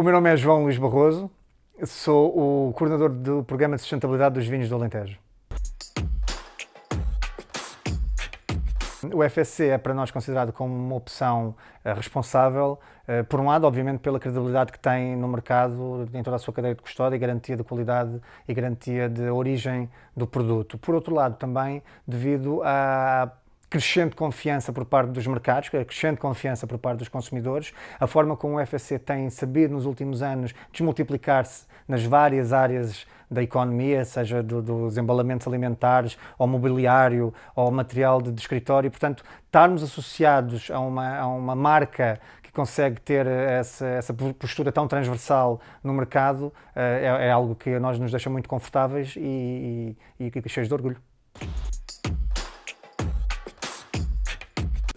O meu nome é João Luís Barroso, sou o coordenador do Programa de Sustentabilidade dos Vinhos do Alentejo. O FSC é para nós considerado como uma opção eh, responsável, eh, por um lado, obviamente, pela credibilidade que tem no mercado, em toda a sua cadeia de custódia, garantia de qualidade e garantia de origem do produto. Por outro lado, também devido à crescente confiança por parte dos mercados, é crescente confiança por parte dos consumidores, a forma como o FSC tem sabido nos últimos anos desmultiplicar-se nas várias áreas da economia, seja do, dos embalamentos alimentares, ao mobiliário, ao material de, de escritório. Portanto, estarmos associados a uma, a uma marca que consegue ter essa, essa postura tão transversal no mercado eh, é, é, algo que a nós nos deixa muito confortáveis e, e, e cheios de orgulho.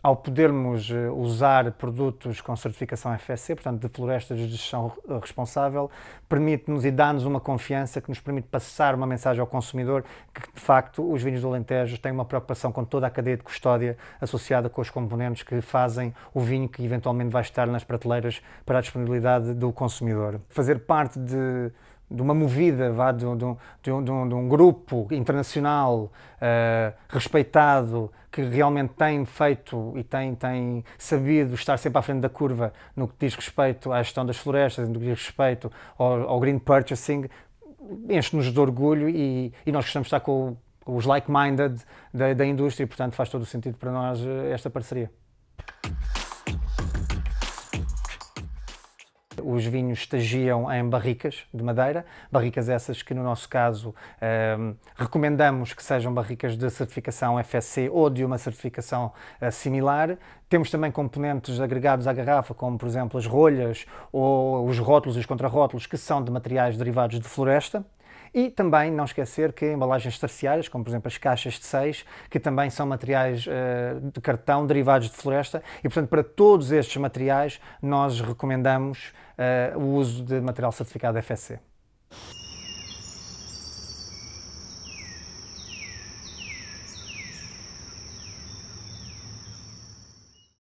ao podermos eh, usar produtos com certificação FSC, portanto de florestas de gestão eh, responsável, permite-nos e dá-nos uma confiança que nos permite passar uma mensagem ao consumidor que, de facto, os vinhos do Alentejo têm uma preocupação com toda a cadeia de custódia associada com os componentes que fazem o vinho que eventualmente vai estar nas prateleiras para a disponibilidade do consumidor. Fazer parte de de uma movida, vá, de, um, de, um, de, um, de um grupo internacional uh, respeitado que realmente tem feito e tem, tem sabido estar sempre à frente da curva no que diz respeito à gestão das florestas, no que diz respeito ao, ao green purchasing, enche-nos de orgulho e, e nós gostamos de estar com, os like-minded da, da indústria e, portanto, faz todo o sentido para nós eh, esta parceria. os vinhos estagiam em barricas de madeira, barricas essas que, no nosso caso, um, ehm, recomendamos que sejam barricas de certificação FSC ou de uma certificação uh, similar. Temos também componentes agregados à garrafa, como, por exemplo, as rolhas ou os rótulos e os contrarrótulos, que são de materiais derivados de floresta. E também não esquecer que embalagens terciárias, como por exemplo as caixas de 6, que também são materiais eh, de cartão derivados de floresta, e portanto para todos estes materiais nós recomendamos eh, o uso de material certificado FSC.